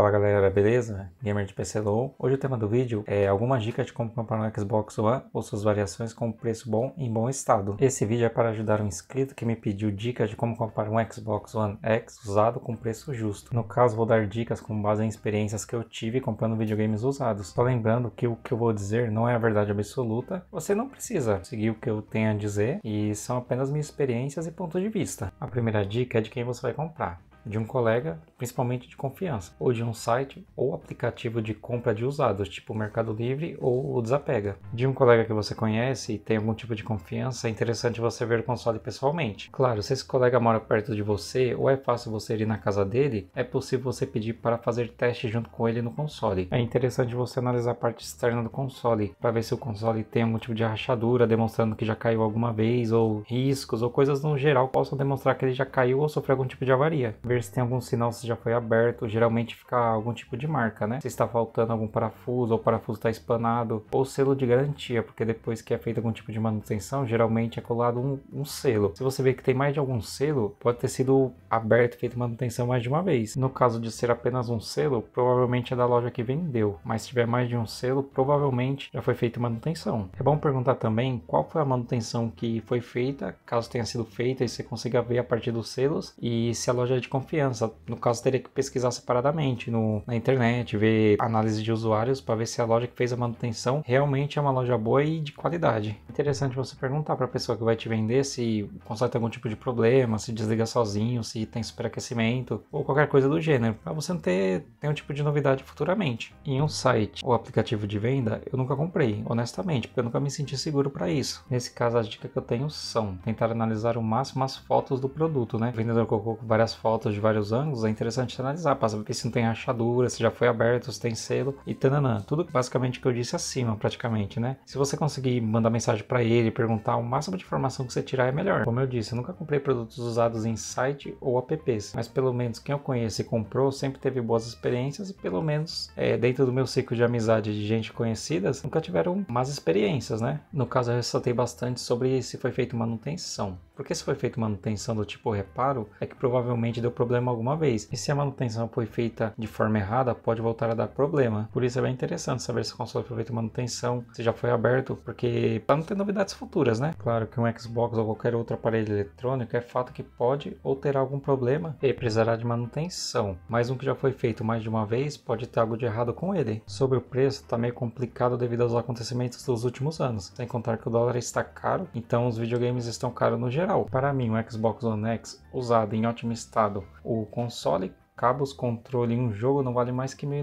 Fala galera, beleza? Gamer de PC Low. Hoje o tema do vídeo é algumas dicas de como comprar um Xbox One ou suas variações com preço bom em bom estado. Esse vídeo é para ajudar um inscrito que me pediu dicas de como comprar um Xbox One X usado com preço justo. No caso, vou dar dicas com base em experiências que eu tive comprando videogames usados. Só lembrando que o que eu vou dizer não é a verdade absoluta, você não precisa seguir o que eu tenho a dizer e são apenas minhas experiências e pontos de vista. A primeira dica é de quem você vai comprar de um colega, principalmente de confiança, ou de um site ou aplicativo de compra de usados, tipo Mercado Livre ou o Desapega. De um colega que você conhece e tem algum tipo de confiança, é interessante você ver o console pessoalmente. Claro, se esse colega mora perto de você ou é fácil você ir na casa dele, é possível você pedir para fazer teste junto com ele no console. É interessante você analisar a parte externa do console para ver se o console tem algum tipo de rachadura, demonstrando que já caiu alguma vez, ou riscos, ou coisas no geral possam demonstrar que ele já caiu ou sofreu algum tipo de avaria ver se tem algum sinal se já foi aberto. Geralmente fica algum tipo de marca, né? Se está faltando algum parafuso, ou o parafuso está espanado, ou selo de garantia, porque depois que é feito algum tipo de manutenção, geralmente é colado um, um selo. Se você vê que tem mais de algum selo, pode ter sido aberto, feito manutenção mais de uma vez. No caso de ser apenas um selo, provavelmente é da loja que vendeu, mas se tiver mais de um selo, provavelmente já foi feita manutenção. É bom perguntar também qual foi a manutenção que foi feita, caso tenha sido feita e você consiga ver a partir dos selos, e se a loja é de confiança. No caso, teria que pesquisar separadamente no, na internet, ver análise de usuários para ver se a loja que fez a manutenção realmente é uma loja boa e de qualidade. Interessante você perguntar para a pessoa que vai te vender se conserta algum tipo de problema, se desliga sozinho, se tem superaquecimento ou qualquer coisa do gênero, para você não ter nenhum tipo de novidade futuramente. Em um site ou aplicativo de venda, eu nunca comprei, honestamente, porque eu nunca me senti seguro para isso. Nesse caso, as dicas que eu tenho são tentar analisar o máximo as fotos do produto, né? O vendedor colocou várias fotos de vários ângulos, é interessante analisar, para saber se não tem rachadura, se já foi aberto, se tem selo e tananã. Tudo basicamente que eu disse acima, praticamente, né? Se você conseguir mandar mensagem para ele, perguntar, o máximo de informação que você tirar é melhor. Como eu disse, eu nunca comprei produtos usados em site ou apps, mas pelo menos quem eu conheço e comprou sempre teve boas experiências e pelo menos é, dentro do meu ciclo de amizade de gente conhecidas, nunca tiveram más experiências, né? No caso, eu ressaltei bastante sobre se foi feito manutenção. Porque se foi feito manutenção do tipo reparo, é que provavelmente deu problema alguma vez. E se a manutenção foi feita de forma errada, pode voltar a dar problema. Por isso é bem interessante saber se o console foi feito manutenção, se já foi aberto, porque para não ter novidades futuras, né? Claro que um Xbox ou qualquer outro aparelho eletrônico é fato que pode ou terá algum problema e precisará de manutenção. Mas um que já foi feito mais de uma vez pode ter algo de errado com ele. Sobre o preço, tá meio complicado devido aos acontecimentos dos últimos anos. Sem contar que o dólar está caro, então os videogames estão caros no geral. Para mim, um Xbox One X usado em ótimo estado o console cabos, controle e um jogo não vale mais que R$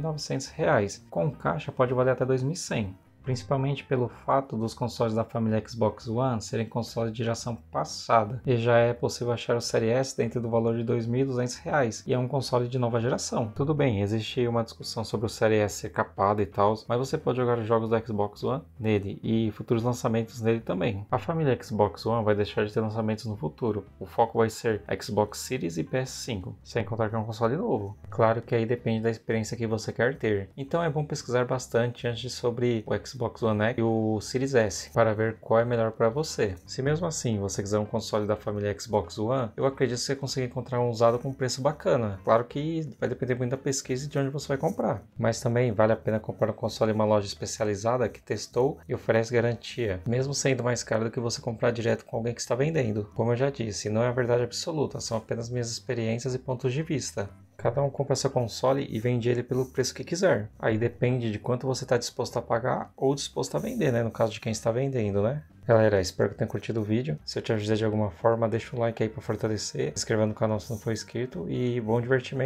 reais. Com caixa pode valer até 2.100 principalmente pelo fato dos consoles da família Xbox One serem consoles de geração passada, e já é possível achar o Série S dentro do valor de R$ 2.200, e é um console de nova geração. Tudo bem, existe uma discussão sobre o Série S ser capado e tal, mas você pode jogar jogos da Xbox One nele, e futuros lançamentos nele também. A família Xbox One vai deixar de ter lançamentos no futuro, o foco vai ser Xbox Series e PS5, sem contar que é um console novo. Claro que aí depende da experiência que você quer ter, então é bom pesquisar bastante antes sobre o Xbox Xbox One X e o Series S para ver qual é melhor para você. Se mesmo assim você quiser um console da família Xbox One, eu acredito que você consiga encontrar um usado com preço bacana. Claro que vai depender muito da pesquisa e de onde você vai comprar, mas também vale a pena comprar um console em uma loja especializada que testou e oferece garantia, mesmo sendo mais caro do que você comprar direto com alguém que está vendendo. Como eu já disse, não é a verdade absoluta, são apenas minhas experiências e pontos de vista. Cada um compra seu console e vende ele pelo preço que quiser. Aí depende de quanto você está disposto a pagar ou disposto a vender, né? No caso de quem está vendendo, né? Galera, espero que tenham curtido o vídeo. Se eu te ajudei de alguma forma, deixa um like aí para fortalecer. Se inscreva no canal se não for inscrito e bom divertimento.